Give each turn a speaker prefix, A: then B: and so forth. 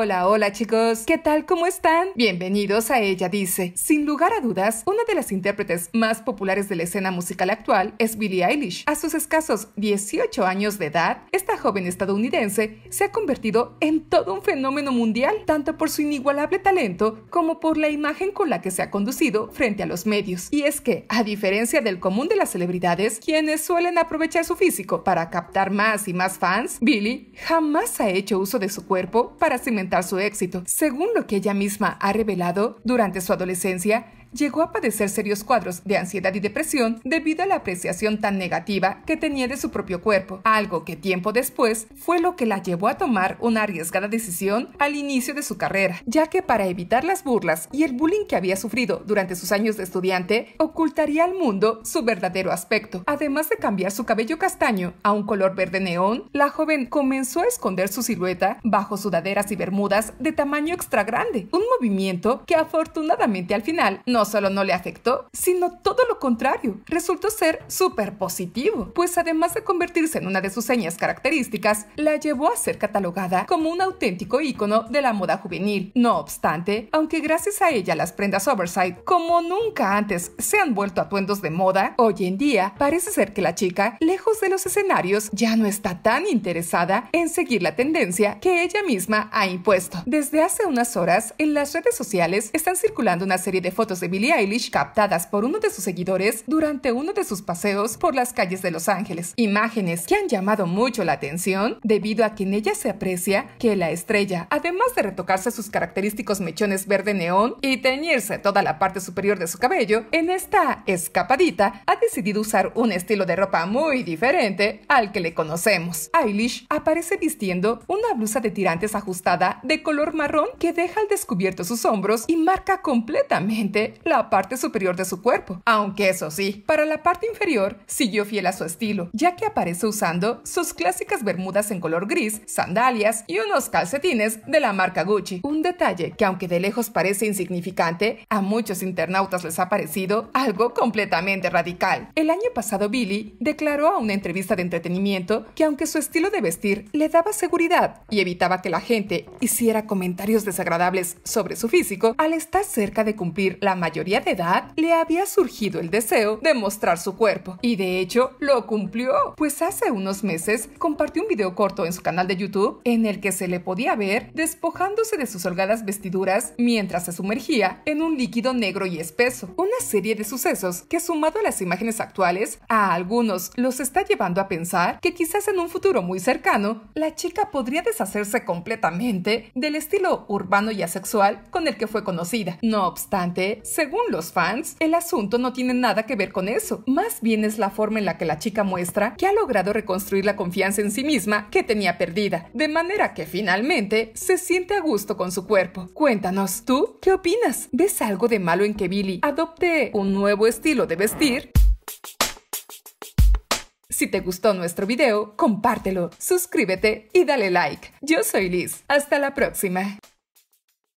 A: Hola, hola chicos, ¿qué tal? ¿Cómo están? Bienvenidos a Ella Dice. Sin lugar a dudas, una de las intérpretes más populares de la escena musical actual es Billie Eilish. A sus escasos 18 años de edad, esta joven estadounidense se ha convertido en todo un fenómeno mundial, tanto por su inigualable talento como por la imagen con la que se ha conducido frente a los medios. Y es que, a diferencia del común de las celebridades, quienes suelen aprovechar su físico para captar más y más fans, Billie jamás ha hecho uso de su cuerpo para cimentar su éxito. Según lo que ella misma ha revelado, durante su adolescencia, llegó a padecer serios cuadros de ansiedad y depresión debido a la apreciación tan negativa que tenía de su propio cuerpo, algo que tiempo después fue lo que la llevó a tomar una arriesgada decisión al inicio de su carrera, ya que para evitar las burlas y el bullying que había sufrido durante sus años de estudiante, ocultaría al mundo su verdadero aspecto. Además de cambiar su cabello castaño a un color verde neón, la joven comenzó a esconder su silueta bajo sudaderas y bermudas de tamaño extra grande, un movimiento que afortunadamente al final no no solo no le afectó, sino todo lo contrario, resultó ser súper positivo, pues además de convertirse en una de sus señas características, la llevó a ser catalogada como un auténtico ícono de la moda juvenil. No obstante, aunque gracias a ella las prendas oversight como nunca antes se han vuelto atuendos de moda, hoy en día parece ser que la chica, lejos de los escenarios, ya no está tan interesada en seguir la tendencia que ella misma ha impuesto. Desde hace unas horas, en las redes sociales están circulando una serie de fotos de Billie Eilish captadas por uno de sus seguidores durante uno de sus paseos por las calles de Los Ángeles. Imágenes que han llamado mucho la atención debido a que en ella se aprecia que la estrella, además de retocarse sus característicos mechones verde neón y teñirse toda la parte superior de su cabello, en esta escapadita ha decidido usar un estilo de ropa muy diferente al que le conocemos. Eilish aparece vistiendo una blusa de tirantes ajustada de color marrón que deja al descubierto sus hombros y marca completamente la parte superior de su cuerpo, aunque eso sí, para la parte inferior siguió fiel a su estilo, ya que aparece usando sus clásicas bermudas en color gris, sandalias y unos calcetines de la marca Gucci. Un detalle que aunque de lejos parece insignificante, a muchos internautas les ha parecido algo completamente radical. El año pasado Billy declaró a una entrevista de entretenimiento que aunque su estilo de vestir le daba seguridad y evitaba que la gente hiciera comentarios desagradables sobre su físico, al estar cerca de cumplir la mayoría mayoría de edad, le había surgido el deseo de mostrar su cuerpo. Y de hecho, lo cumplió, pues hace unos meses compartió un video corto en su canal de YouTube en el que se le podía ver despojándose de sus holgadas vestiduras mientras se sumergía en un líquido negro y espeso. Una serie de sucesos que, sumado a las imágenes actuales, a algunos los está llevando a pensar que quizás en un futuro muy cercano, la chica podría deshacerse completamente del estilo urbano y asexual con el que fue conocida. No obstante, según los fans, el asunto no tiene nada que ver con eso. Más bien es la forma en la que la chica muestra que ha logrado reconstruir la confianza en sí misma que tenía perdida, de manera que finalmente se siente a gusto con su cuerpo. Cuéntanos, ¿tú qué opinas? ¿Ves algo de malo en que Billy adopte un nuevo estilo de vestir? Si te gustó nuestro video, compártelo, suscríbete y dale like. Yo soy Liz. Hasta la próxima.